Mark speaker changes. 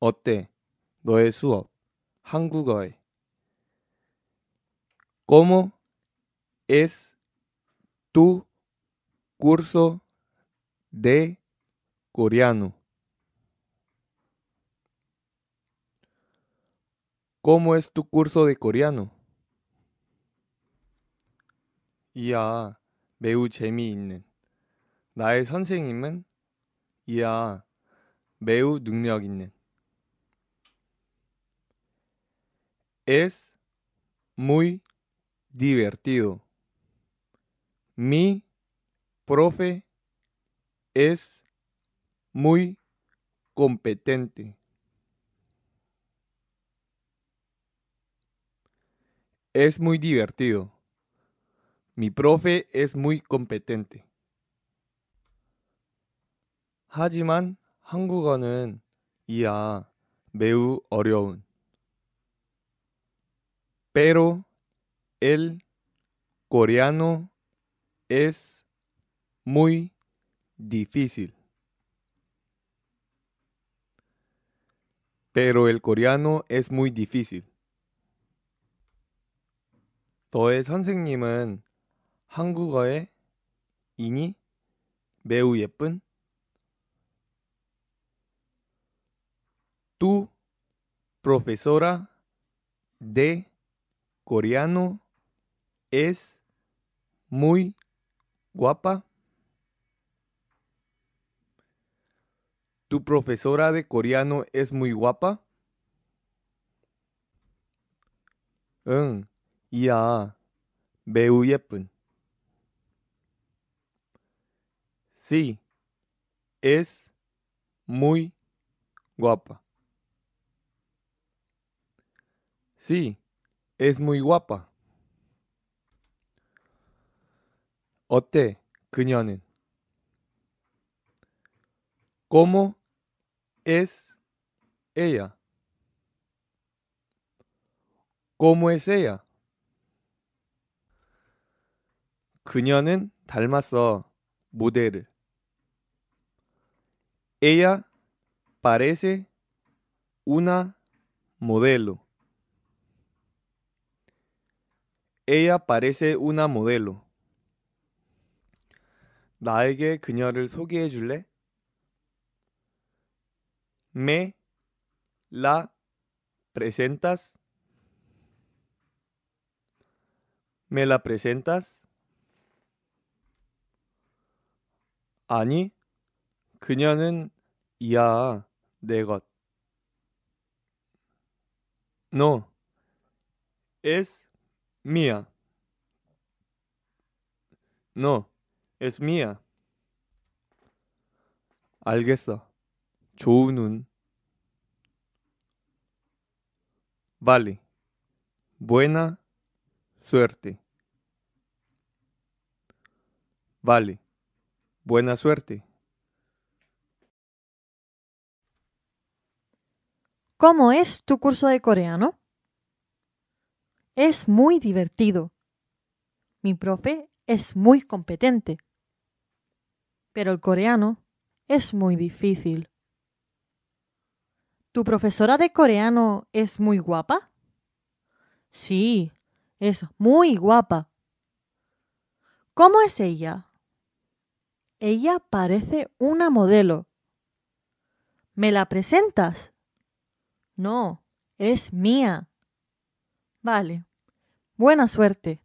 Speaker 1: 어때? 너의 수업 한국어에 ¿Cómo es tu curso de coreano? ¿Cómo es tu curso de coreano? 이야, 매우 재미있는. 나의 선생님은 이야, 매우 능력 있는. Es muy divertido. Mi profe es muy competente. Es muy divertido. Mi profe es muy competente. 하지만 한국어는 이야 매우 어려운 pero el coreano es muy difícil. Pero el coreano es muy difícil. 너의 선생님은 한국어의 Tu profesora de coreano es muy guapa? ¿Tu profesora de coreano es muy guapa? 응, hm, ya, Sí, es muy guapa. Sí, es muy guapa. ote 그녀는. ¿Cómo es ella? ¿Cómo es ella? 그녀는 Ella parece una modelo. Ella parece una modelo. 나에게 그녀를 소개해 줄래? ¿Me la presentas? ¿Me la presentas? 아니, 그녀는 이야, 내 것. No, es mía. No, es mía. 알겠어. 좋은 Vale. Buena suerte. Vale. Buena suerte.
Speaker 2: ¿Cómo es tu curso de coreano? Es muy divertido. Mi profe es muy competente. Pero el coreano es muy difícil. ¿Tu profesora de coreano es muy guapa? Sí, es muy guapa. ¿Cómo es ella? Ella parece una modelo. ¿Me la presentas? No, es mía. Vale. Buena suerte.